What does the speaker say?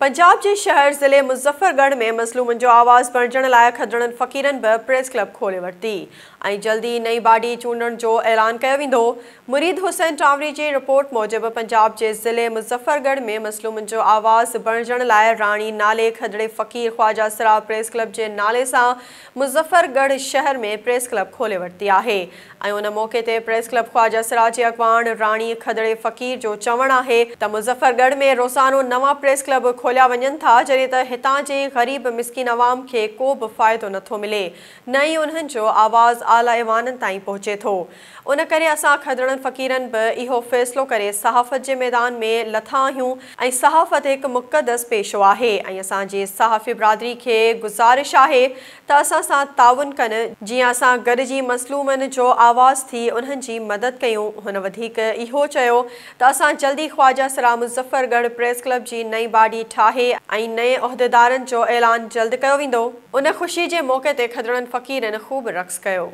पंजाब के शहर ज़िले मुजफ्फरगढ़ में मज़लूमनि जो आवाज़ बणिजण लाय खदड़न फ़क़ीरनि बि प्रेस क्लब खोले वरती ऐं जल्दी नई बाडी चूंडन जो ऐलान किया वो मुरीद हुसैन टावरी की रिपोर्ट मूजिब पंजाब के ज़िले मुजफ्फरगढ़ में मज़लूमन जो आवाज़ बणिजण लाय रानी नाले खदड़े फ़क़ीर ख़्वाजा सरा प्रेस क्लब के नाले से मुजफ्फरगढ़ शहर में प्रेस क्लब खोले वरती है उन मौक़े ते प्रेस क्लब ख़्वाजा सरा के अॻुवान रानी खदड़े फ़क़ीर जो चवण है मुजफ्फरगढ़ में रोज़ानो नवा प्रेस क्लब खोलियो खोलिया वन था जॾहिं त हितां ग़रीब मिस्किन नवाम के को भी फायद न तो मिले न ही उन्होंने आवाज़ आला ईवान तीन पहुचे तो उन करे असां खदड़नि फ़क़ीरनि बि इहो फ़ैसिलो सहाफ़त के मैदान में लथा हूँ सहाफ़त एक मुक़दस पेशो है ऐं असांजे सहाफ़ी बि खे गुज़ारिश है त असां सां ताउन कनि जीअं असां गॾिजी मसलूमनि जो आवाज़ थी उन्हनि मदद क्यों हुन वधीक इहो चयो जल्दी ख़्वाजा सरा मुजफ्फरगढ़ प्रेस क्लब की नई बाडी ठाहियूं ठाहे ऐं नऐ उहिदेदारनि जो ऐलान जल्द कयो वेंदो उन ख़ुशी जे मौक़े ते खदड़नि फ़क़ीरनि ख़ूब रक़्स कयो